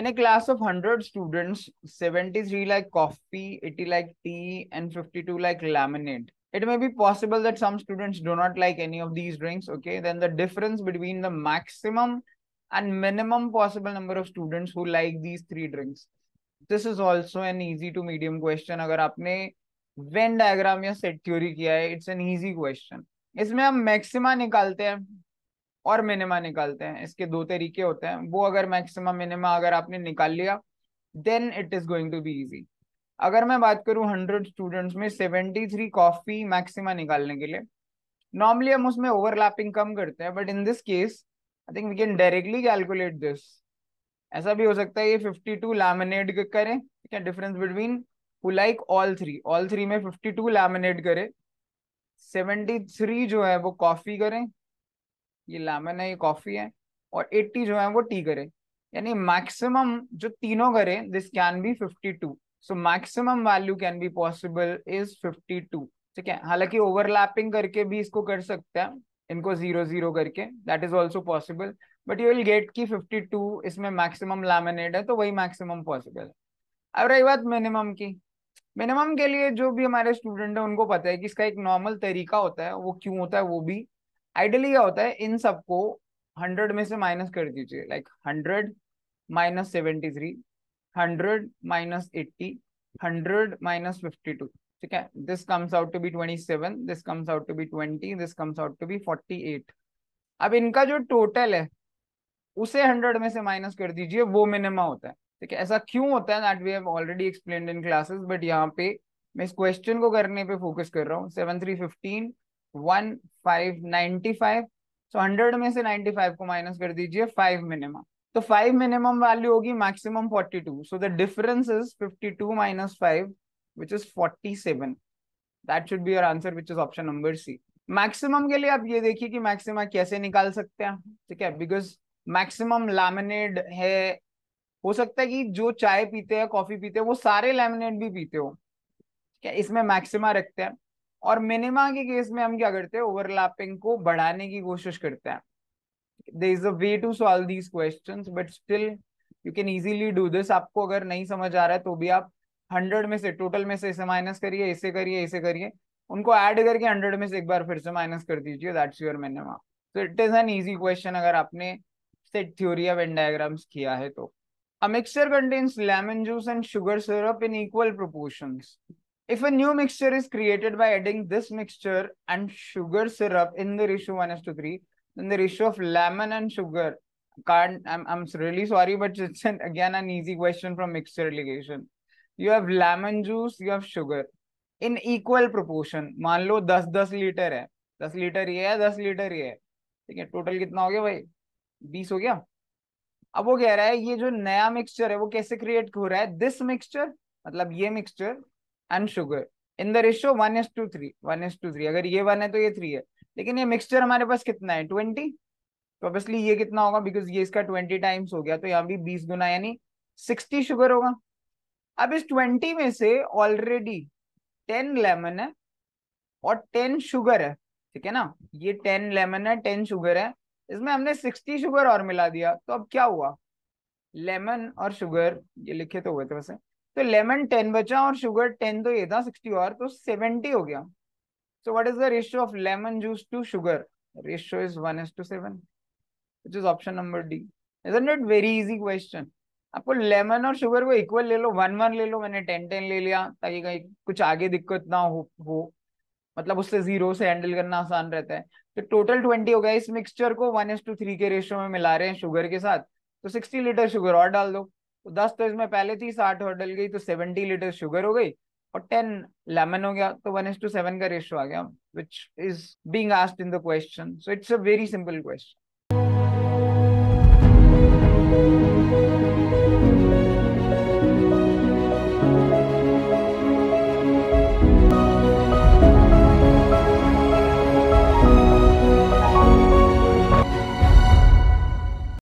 in a class of 100 students 73 like coffee 80 like tea and 52 like laminate. it may be possible that some students do not like any of these drinks okay then the difference between the maximum and minimum possible number of students who like these three drinks this is also an easy to medium question agar aapne venn diagram ya set theory kiya hai it's an easy question इसमें हम maxima nikalte हैं और minima निकालते हैं इसके दो तरीके होते हैं वो अगर मैक्सिमम मिनिमा अगर आपने निकाल लिया then it is going to be easy अगर मैं बात करूं हंड्रेड स्टूडेंट्स में सेवेंटी थ्री कॉफी मैक्सिमा निकालने के लिए नॉर्मली हम उसमें ओवरलैपिंग कम करते हैं but in this case I think we can directly calculate this ऐसा भी हो सकता है ये टू लैमिनेट करें डिफरेंस बिटवीन हु like all three all three में फिफ्टी टू लैमिनेट करें थ्री जो है वो कॉफी करें ये लेमन है ये कॉफी है और 80 जो है वो टी करे यानी मैक्सिमम जो तीनों करे this can be 52 so maximum value can be possible is 52 ठीक है हालांकि ओवरलैपिंग करके भी इसको कर सकते हैं इनको जीरो जीरो करके that is also possible but you will get की 52 इसमें मैक्सिमम लैमिनेट है तो वही मैक्सिमम पॉसिबल है अब रही बात मिनिमम की मिनिमम के लिए जो भी हमारे स्टूडेंट है उनको पता है कि इसका एक नॉर्मल तरीका होता है वो क्यों होता है वो भी आइडियली क्या होता है इन सबको हंड्रेड में से माइनस कर दीजिए like hundred minus seventy three hundred minus eighty hundred minus fifty two ठीक है this comes out to be twenty seven this comes out to be twenty this comes out to be forty eight अब इनका जो total है उसे hundred में से minus कर दीजिए वो मिनिमा होता है ठीक है ऐसा क्यों होता है that we have already explain in classes but यहाँ पे मैं इस क्वेश्चन को करने पे फोकस कर रहा हूँ seven three fifteen one five ninety five so तो हंड्रेड में से नाइन्टी फाइव को माइनस कर दीजिए फाइव मिनिमम तो फाइव मिनिमम वैल्यू होगी maximum forty two so the difference is fifty two minus five which is forty seven that should be your answer which is option number C maximum के लिए आप ये देखिए कि maxima कैसे निकाल सकते हैं ठीक है बिकॉज मैक्सिमम लैमिनेट है हो सकता है कि जो चाय पीते हैं कॉफी पीते हैं वो सारे लैमिनेट भी पीते हो क्या इसमें मैक्सिमा रखते हैं और मिनिमा के केस में हम क्या करते हैं ओवरलैपिंग को बढ़ाने की कोशिश करते हैं there is a way to solve these question but still you can easily do this आपको अगर नहीं समझ आ रहा है तो भी आप हंड्रेड में से टोटल में से इसे माइनस करिए इसे करिए इसे करिए उनको ऐड करके हंड्रेड में से एक बार फिर से माइनस कर दीजिए दैट्स योर मिनिमा तो it is an easy question अगर आपने set theory of and diagrams किया है तो a mixture contains lemon juice and sugar syrup in equal proportions. If a new mixture is created by adding this mixture and sugar syrup in the ratio 1 is to 3, then the ratio of lemon and sugar can't, I'm, I'm really sorry, but it's an, again an easy question from mixture ligation. You have lemon juice, you have sugar in equal proportion. Manlo, 10 10 liter है 10 litre ये है 10 liter ये है ठीक total, total कितना हो गया भाई 20 हो गया अब वो कह रहा है ये जो नया मिक्सचर है वो कैसे क्रिएट हो रहा है this and sugar in the ratio one is to three one is to three अगर ये वन है तो ये थ्री है लेकिन ये मिक्सचर हमारे पास कितना है ट्वेंटी तो ऑब्वियसली ये कितना होगा बिकॉज ये इसका ट्वेंटी टाइम्स हो गया तो यहाँ भी बीस गुना यानी सिक्सटी शुगर होगा अब इस ट्वेंटी में से ऑलरेडी टेन लेमन है और टेन शुगर है ठीक है ना ये टेन लेमन है टेन शुगर है इसमें हमने सिक्सटी शुगर और मिला दिया तो अब क्या हुआ लेमन और शुगर ये लिखे तो हुए थे वैसे तो लेमन टेन बचा और शुगर टेन तो ये था सिक्सटी और तो सेवेंटी हो गया so what is the ratio of lemon juice to sugar ratio is one is to seven which is option number D is not very easy question आपको लेमन और sugar को इक्वल ले लो one one ले लो मैंने ten ten ले लिया ताकि कहीं कुछ आगे दिक्कत ना हो हो मतलब उससे जीरो से हैंडल करना आसान रहता है तो टोटल ट्वेंटी हो गया इस मिक्सचर को वन एस टू थ्री के रेशियो में मिला रहे हैं शुगर के साथ तो सिक्सटी लीटर शुगर और डाल दो तो दस तो इसमें पहले थी साठ और डल गई तो सेवेंटी लीटर शुगर हो गई और टेन लेमन हो गया तो वन एस टू सेवन का रेशो आ गया which is being asked in the question so it's a very simple question